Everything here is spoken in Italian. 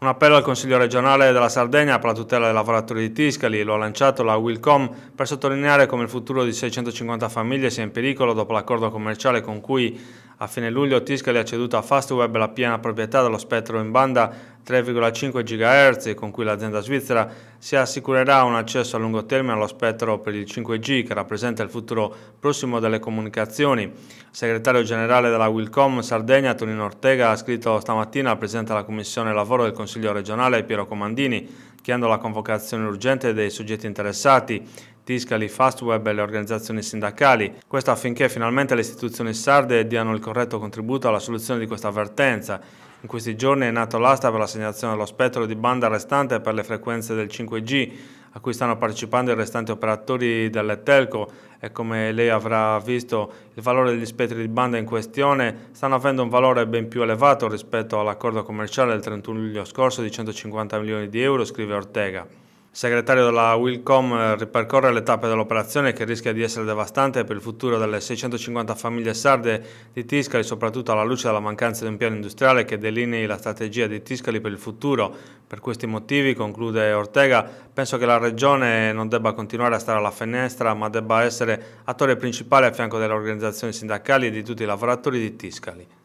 Un appello al Consiglio regionale della Sardegna per la tutela dei lavoratori di Tiscali lo ha lanciato la Wilcom per sottolineare come il futuro di 650 famiglie sia in pericolo dopo l'accordo commerciale con cui a fine luglio Tiscali ha ceduto a Fastweb la piena proprietà dello spettro in banda 3,5 GHz con cui l'azienda svizzera si assicurerà un accesso a lungo termine allo spettro per il 5G che rappresenta il futuro prossimo delle comunicazioni. Il segretario generale della Wilcom Sardegna Tonino Ortega ha scritto stamattina al Presidente della Commissione Lavoro del Consiglio regionale Piero Comandini chiedendo la convocazione urgente dei soggetti interessati Tiscali, Fastweb e le organizzazioni sindacali. Questo affinché finalmente le istituzioni sarde diano il corretto contributo alla soluzione di questa avvertenza. In questi giorni è nato l'asta per l'assegnazione dello spettro di banda restante per le frequenze del 5G, a cui stanno partecipando i restanti operatori delle telco e come lei avrà visto il valore degli spettri di banda in questione stanno avendo un valore ben più elevato rispetto all'accordo commerciale del 31 luglio scorso di 150 milioni di euro, scrive Ortega segretario della Wilcom eh, ripercorre le tappe dell'operazione che rischia di essere devastante per il futuro delle 650 famiglie sarde di Tiscali, soprattutto alla luce della mancanza di un piano industriale che delinei la strategia di Tiscali per il futuro. Per questi motivi, conclude Ortega, penso che la Regione non debba continuare a stare alla finestra, ma debba essere attore principale a fianco delle organizzazioni sindacali e di tutti i lavoratori di Tiscali.